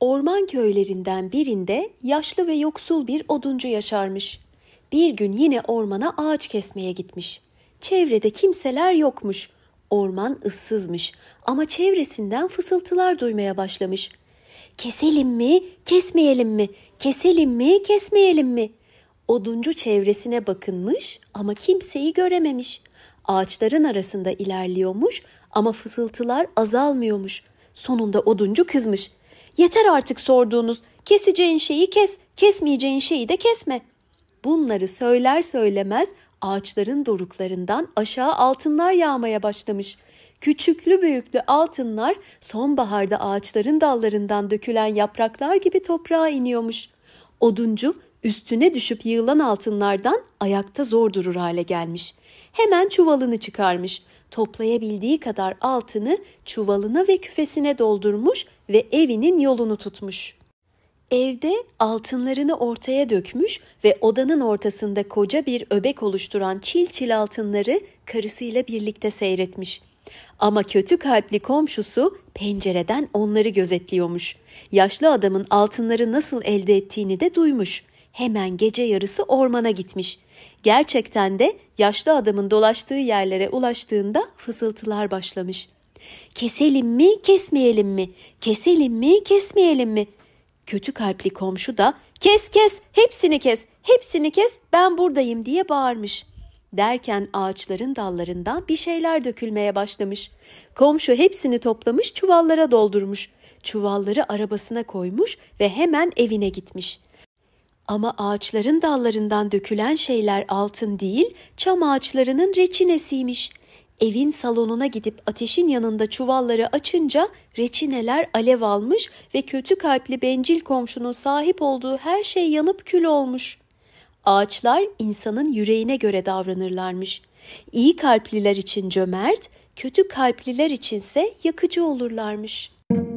Orman köylerinden birinde yaşlı ve yoksul bir oduncu yaşarmış. Bir gün yine ormana ağaç kesmeye gitmiş. Çevrede kimseler yokmuş. Orman ıssızmış ama çevresinden fısıltılar duymaya başlamış. Keselim mi, kesmeyelim mi? Keselim mi, kesmeyelim mi? Oduncu çevresine bakınmış ama kimseyi görememiş. Ağaçların arasında ilerliyormuş ama fısıltılar azalmıyormuş. Sonunda oduncu kızmış. Yeter artık sorduğunuz. Keseceğin şeyi kes, kesmeyeceğin şeyi de kesme. Bunları söyler söylemez ağaçların doruklarından aşağı altınlar yağmaya başlamış. Küçüklü büyüklü altınlar sonbaharda ağaçların dallarından dökülen yapraklar gibi toprağa iniyormuş. Oduncu Üstüne düşüp yığılan altınlardan ayakta zor durur hale gelmiş. Hemen çuvalını çıkarmış. Toplayabildiği kadar altını çuvalına ve küfesine doldurmuş ve evinin yolunu tutmuş. Evde altınlarını ortaya dökmüş ve odanın ortasında koca bir öbek oluşturan çil çil altınları karısıyla birlikte seyretmiş. Ama kötü kalpli komşusu pencereden onları gözetliyormuş. Yaşlı adamın altınları nasıl elde ettiğini de duymuş hemen gece yarısı ormana gitmiş. Gerçekten de yaşlı adamın dolaştığı yerlere ulaştığında fısıltılar başlamış. Keselim mi, kesmeyelim mi? Keselim mi, kesmeyelim mi? Kötü kalpli komşu da kes kes, hepsini kes, hepsini kes, ben buradayım diye bağırmış. Derken ağaçların dallarından bir şeyler dökülmeye başlamış. Komşu hepsini toplamış, çuvallara doldurmuş. Çuvalları arabasına koymuş ve hemen evine gitmiş.'' Ama ağaçların dallarından dökülen şeyler altın değil, çam ağaçlarının reçinesiymiş. Evin salonuna gidip ateşin yanında çuvalları açınca reçineler alev almış ve kötü kalpli bencil komşunun sahip olduğu her şey yanıp kül olmuş. Ağaçlar insanın yüreğine göre davranırlarmış. İyi kalpliler için cömert, kötü kalpliler içinse yakıcı olurlarmış.''